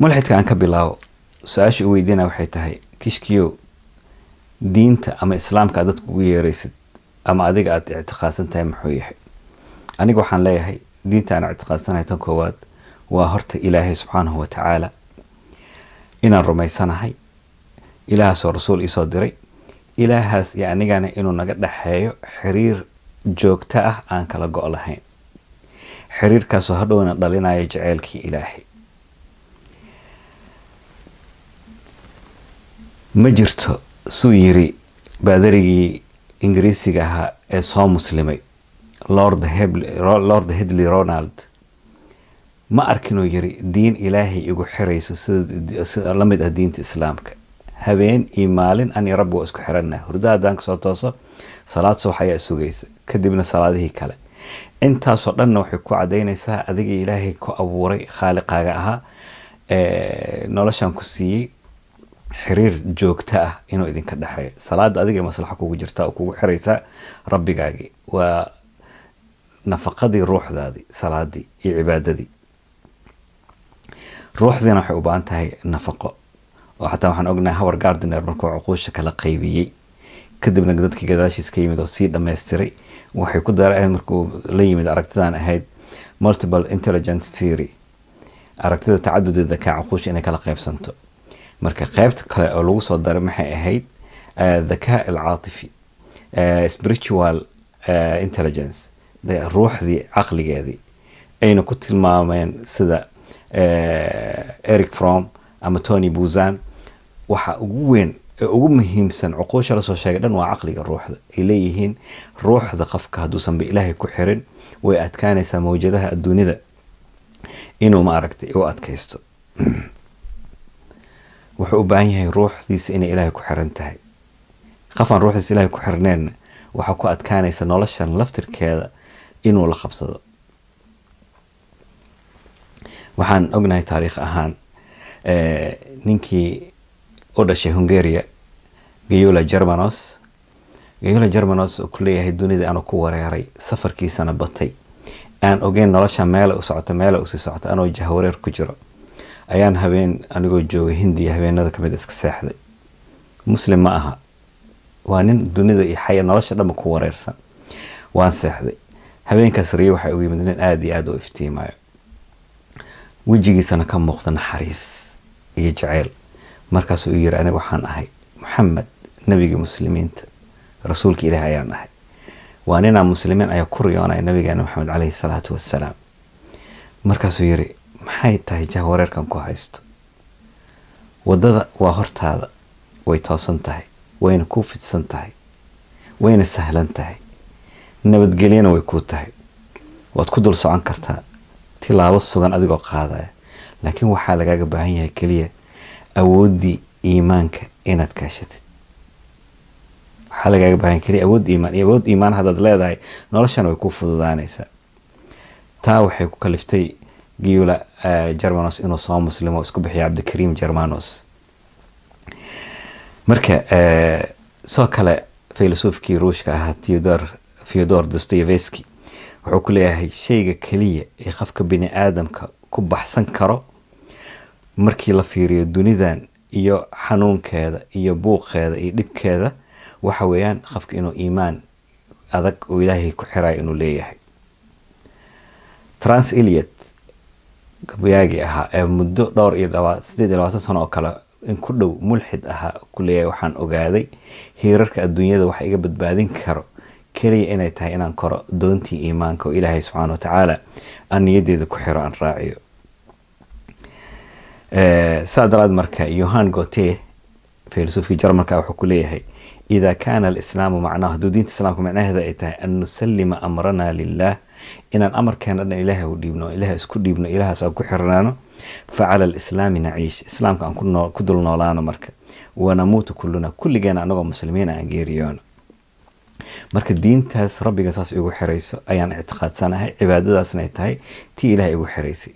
mulxidka aan ka bilaabo su-aasha u weydiina waxay tahay kishkiyow diinta ama islaamka aad dadku ugu yeeraysid ama adiga aad ictiqaadsan tahay muxuu yahay aniga waxaan leeyahay diinta aan ictiqaadsanahay tan koowaad waa horta ilaahay subxaanahu watacaala inaan rumaysanahay ilaahaasoo rasuul iisoo diray ilaahaas iyo anigana inuu naga dhexeeyo xiriir joogto ah aan kala go' lahayn xiriirkaasoo hadhowna dhalinaya jeceylkii ilaahay ma jirto suu yiri baadarigii ingiriisiga ahaa ee soo muslimay lord hedley ronald ma arkinuu yiri diin ilaahay igu xirayso sida la mid ah diinta islaamka habeen iyo maalin ani rabbi waa isku xiranna hurda haddaan kasoo tooso salaad subax ayaa sugaysa kadibna salaadihii kale intaasoo dhanna waxay ku cadaynaysaa adiga ilaahay ku abuuray khaaliqaaga ahaa noloshaan ku siiyey xiriir joogta ah inuu idinka dhexeeyo salaada adiga maslaxo kugu jirta oo kugu xiraysa rabbigaagii waa nafaqadii ruuxdaadii salaadii iyo cibaadadii ruuxdiina waxay u tahay nafaqo oo xataa waxaan ognahay habar gardiner markuu cuquusha kala qaybiyey kadibna dadkii gadaashiis ka yimid oo sii dhamaystiray waxay ku daraahayd markuu la yimid aragtidan ahayd multiple intelligence theory aragtida tacadudeeda kaa cuquusha inay kala qaybsanto marka qeybta kale oo lagu soo daray maxay ahayd eh, dhakaa alcaatifi eh, spiritual eh, intelligence ruuxdii caqligeedii ayna ku tilmaameen sida eric from ama tony buzan waxa ugu weyn ee ugu muhiimsan cuquusha lasoo sheegay dhan waa caqliga ruuxda ay leeyihiin ruuxda qofka hadduusanba ilaahay ku xirin way adkaanaysaa mawjadaha adduunyada inuu maaragtay uu adkaysto wuxuu u baahan yahay ruuxdiisa inay ilaahay ku xiran tahay qafaan ruuxdiisa ilaahay ku xirneenna waxaa ku adkaanaysa noloshan laftirkeeda inuu la qabsado waxaan ognahay taariikh ahaan eh, ninkii u dhashay hungeria gayola germanos gayola germanos oo ku leeyahay dunida anuu ku wareeray safarkiisana batay aan ogeyn nolosha meela u socota meela usii socota anoo jahwareer ku jiro ayaan habeen anigoo jooga hindiya habeenada kamid ah iska seexday muslim ma aha waa nin dunida iyo xaya nolosha dhanba ku wareersan waan seexday habeenkaas riyo waxaa ugu yimid nin aada iyo aada u iftiimayo wejigiisana ka muuqda naxariis iyo jaceyl markaasuu yiri aniga waxaan ahay maxamed nabigii muslimiinta rasuulka ilaahi ayaan ahay waa ninaa muslimiin ayaa ku riyoonaya nabigeena maxamed caleyhi salaatu wassalaam markaasuu yiri maxay tahay jaha ku haysto wadada waa hortaada way toosan tahay wayna kuu fidsan tahay wayna sahlan tahay nabadgelyana way kuu tahay waad ku dul socon kartaa tilaabo sugan adigoo qaadaya laakiin waxaa lagaaga baahan yahay keliya awoodii iimaanka inaad kaashatid waxaa lagaaga baahan keliya awood iimaan iyo awood iimaan haddaad leedahay noloshana way kuu fududaanaysaa taa waxay ku kaliftay giyula Eh, germanos inuu soo muslimo isku bixiyo cabdikariim germanos marka eh, soo kale filosoofkii ruushka ahaa todor theodor dostoyeveski wuxuu ku leeyahay shayga keliya ee qofka bini aadamka ku baxsan karo markii la fiiriyo dunidan iyo xanuunkeeda iyo buuqeeda iyo dhibkeeda waxa weeyaan qofka inuu iimaan adag oo ilaahay ku xirayo inuu leeyahay transiliet gabyaagii ahaa ee muddo dhowr iyo sideed iyo labaatan sano oo kale in ku dhow mulxid ahaa kuleeyahay waxaan ogaaday hiirarka adduunyada wax iga badbaadin karo keliya inay tahay inaan koro doontii iimaanka oo ilaahay subxaana watacaala aan niyadeeda ku xiro aan raaciyo saa daraad marka yohan gote filosofkii jarmalka wuxuu ku leeyahay ida kaana alislaamu macnahu hadduu diinta islaamka macnaheeda ay tahay an nusalima amranaa lilah inaan amarkeena dhan ilaahay u dhiibno ilaah isku dhiibno ilaahaas aan ku xirnaano fa cala alislaami naciish islaamka aan ku dul noolaano marka wanamuutu kulluna kulligeena anagoo muslimiina aan geeriyoono marka diintaas rabbiga saas igu xirayso ayaan ictiqaadsanahay cibaadadaasna ay tahay tii ilaah igu xiraysay